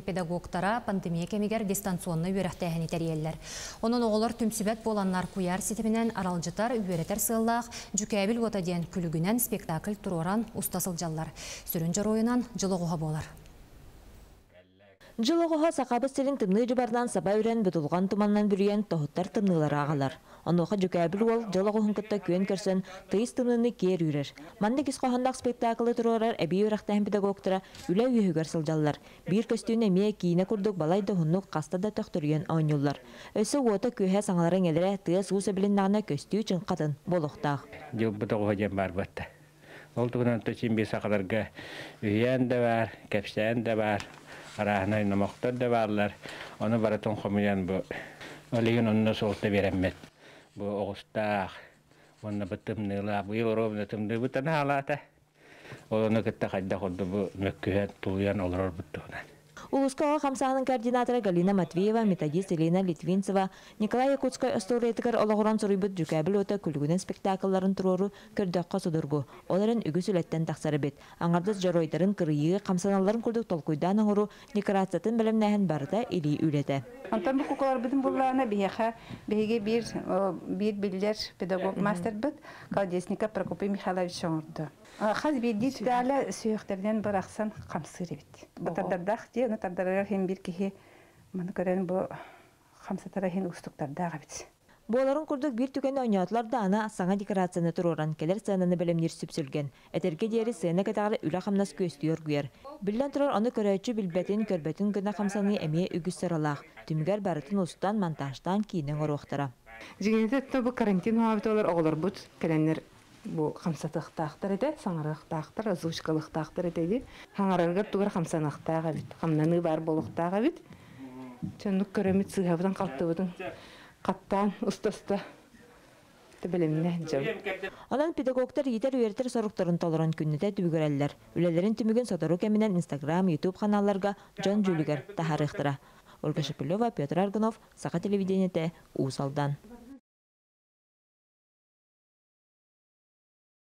педагогтара пандемия кемигер дистанционны үйрәхтәһен итериелләр. Оның оғылар түмсібәт боланнар куяр сетімінен аралжытар үйрәтер сыллақ, жүкәбіл отаден күлігінен спектакль тұроран ұстасыл жаллар. Сүрін ойынан жылы болар. Жылығыға сақабы сірін тымны жыбардан саба үрен бұтылған туманнан бүрген тоғыттар тымнылар ағалар. Онуға жүкәбіл ол жылығы хүнкітті көн көрсін тыйыз тымныны кер үрер. Манды кес спектаклы тұрғырар әбей өрақтайын педагогтыра үлә үйігер сылжаллар. Бір көстіуіне ме кейіне күрдік балайды хүннік қастада төқтірген ойнулар. Өсі оты көйе саңларын елірі тыйыз ғусы білін нағына көстіу үшін қатын болықта Жыл бұтығыға бар бұтты. Ол тұғынан төсен бес бар, кәпсен да бар, karahına namaktar da varlar. Onu baraton komuyan bu. Öleyin onunla soğukta Улуского Хамсанын координаторы Галина Матвеева, методист Елена Литвинцева, Николай Якутской остуретігір олығыран сұрыйбыт жүкәбіл өті күлгінің спектаклларын тұрору көрдіққа судыргу. Оларын үгі сүлеттен тақсары бет. Аңардыз жаройдарын кырыйығы хамсаналарын күрдік толқуйдан ұңыру декорациятын білімнәхін барыда или үлеті. Антон бу кукалар булларына бияха биге бир бир биллер педагог мастер бит Калдесника Прокопий Михайлович орда. Хаз бидит дәле бараксан бит кыны бир кихи маны көрөн бу тарахин устуктар дагы бит Боларын курдук бир түкені ойнатылар да ана саңа декорацияны тұроран келер сценаны білімнер сүпсүлген. Әтерге дері сцена кәтағары үлі қамнас көстүйір күйер. Білден тұрар оны көрәйтші білбәтін көрбәтін күні қамсаны әме үгіз саралақ. Түмгер барытын ұстан манташтан кейінен оруақтыра. Жігенететті бұл карантин ғабыт олар оғылар бұд, кәләнер бұл хамсатых тахтар эте саңарах тахтар озвучкалых тахтар эте еді хаңарарга тугар хамсанах тага бит хамнаны бар болук тага бит чөнүк көрөмү цыгабыдан калтыбыдын каттан устаста Алан педагогтар етер үйертер соруқтарын толырын күннеде дүйгереллер. Үлелерін түмігін сотору кәмінен Инстаграм, Ютуб ханаларға Джон Джулигер тахарықтыра. Ольга Шепелева, Петр Аргунов, Сақа телевидениеті Усалдан.